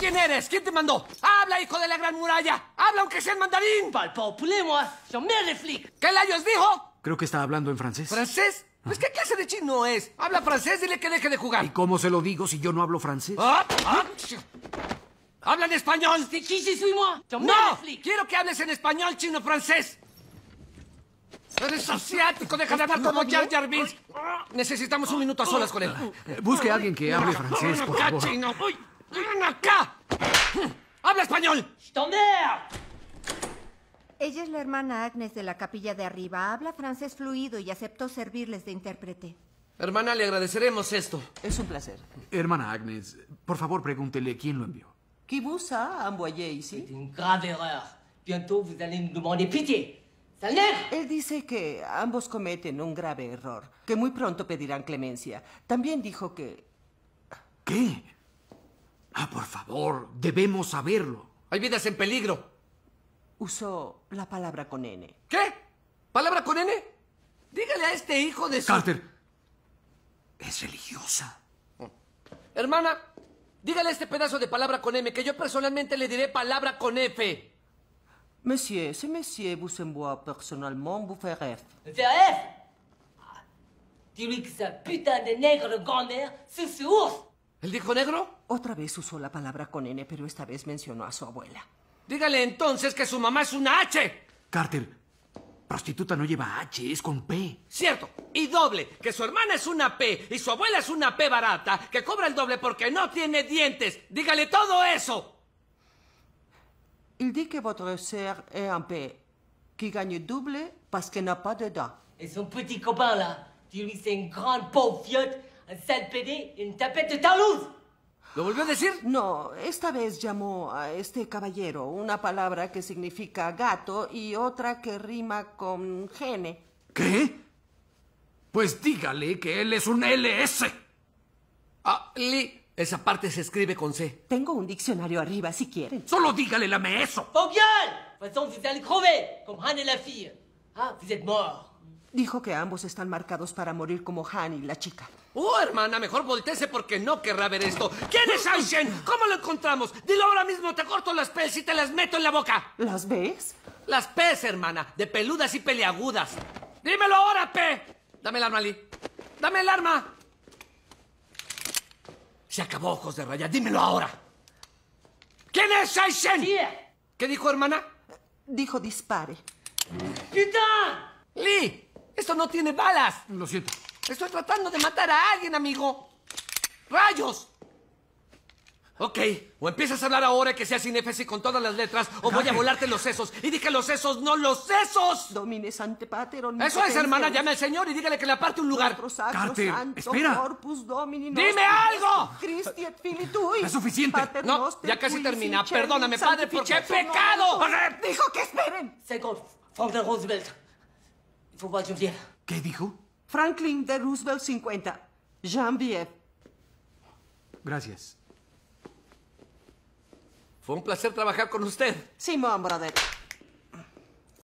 ¿Quién eres? ¿Quién te mandó? ¡Habla, hijo de la gran muralla! ¡Habla aunque sea el mandarín! ¿Qué Layos dijo? Creo que está hablando en francés. ¿Francés? Pues qué clase de chino es. Habla francés, dile que deje de jugar. ¿Y cómo se lo digo si yo no hablo francés? Ah, ah. ¡Habla en español! ¡No! Quiero que hables en español, chino francés. Eres asiático, deja de hablar como Jar Jar Necesitamos un minuto a solas con él. Busque a alguien que hable francés, por ah, favor. ¡Ven acá! ¡Habla español! ¿Dónde? Ella es la hermana Agnes de la capilla de arriba. Habla francés fluido y aceptó servirles de intérprete. Hermana, le agradeceremos esto. Es un placer. Hermana Agnes, por favor pregúntele quién lo envió. Kibusa, vous a envoyé ici? C'est grave error. Bientôt vous allez demander pitié. Él dice que ambos cometen un grave error, que muy pronto pedirán clemencia. También dijo que... ¿Qué? Ah, por favor, debemos saberlo. Hay vidas en peligro. Usó la palabra con N. ¿Qué? ¿Palabra con N? Dígale a este hijo de... Carter. Es religiosa. Oh. Hermana, dígale a este pedazo de palabra con M que yo personalmente le diré palabra con F. Monsieur, si monsieur vous envoie personnellement vous faire F. Faire F ah, que esa putain de negro grand-mère, c'est ce ours ¿El dijo negro? Otra vez usó la palabra con N, pero esta vez mencionó a su abuela. Dígale entonces que su mamá es una H. Carter, prostituta no lleva H, es con P. Cierto, y doble, que su hermana es una P y su abuela es una P barata, que cobra el doble porque no tiene dientes. Dígale todo eso. Il dit que votre sœur est un P, que gagne double parce qu'elle n'a pas de dents. Et son petit copain là, tu lui c'est un Tapete ¿Lo volvió a decir? No, esta vez llamó a este caballero una palabra que significa gato y otra que rima con gene. ¿Qué? Pues dígale que él es un LS. Ah, li. esa parte se escribe con C. Tengo un diccionario arriba si quieren. Solo dígale la me eso. Faut De la fille. Ah, vous êtes mort. Dijo que ambos están marcados para morir como Han y la chica. Oh, hermana, mejor voltese porque no querrá ver esto. ¿Quién es Aishen? ¿Cómo lo encontramos? Dilo ahora mismo, te corto las peles y te las meto en la boca. ¿Las ves? Las pez, hermana, de peludas y peleagudas Dímelo ahora, P. Dame el arma, Lee. Dame el arma. Se acabó, ojos de raya. Dímelo ahora. ¿Quién es Aishen? ¿Qué dijo, hermana? Dijo dispare. ¡Quita! ¡Lee! ¡Esto no tiene balas! Lo siento. Estoy tratando de matar a alguien, amigo. ¡Rayos! Ok, o empiezas a hablar ahora que seas éfesis con todas las letras, o voy a volarte los sesos. Y dije los sesos, no los sesos. Domine ante patero, Eso es, hermana, llame al señor y dígale que le aparte un lugar. ¡Carte, espera. ¡Dime algo! Es suficiente. No, ya casi termina. Perdóname, padre, porque pecado. Dijo que esperen. Segolf, von Roosevelt. ¿Qué dijo? Franklin de Roosevelt 50. Jean Viet. Gracias. Fue un placer trabajar con usted. Simón, brother.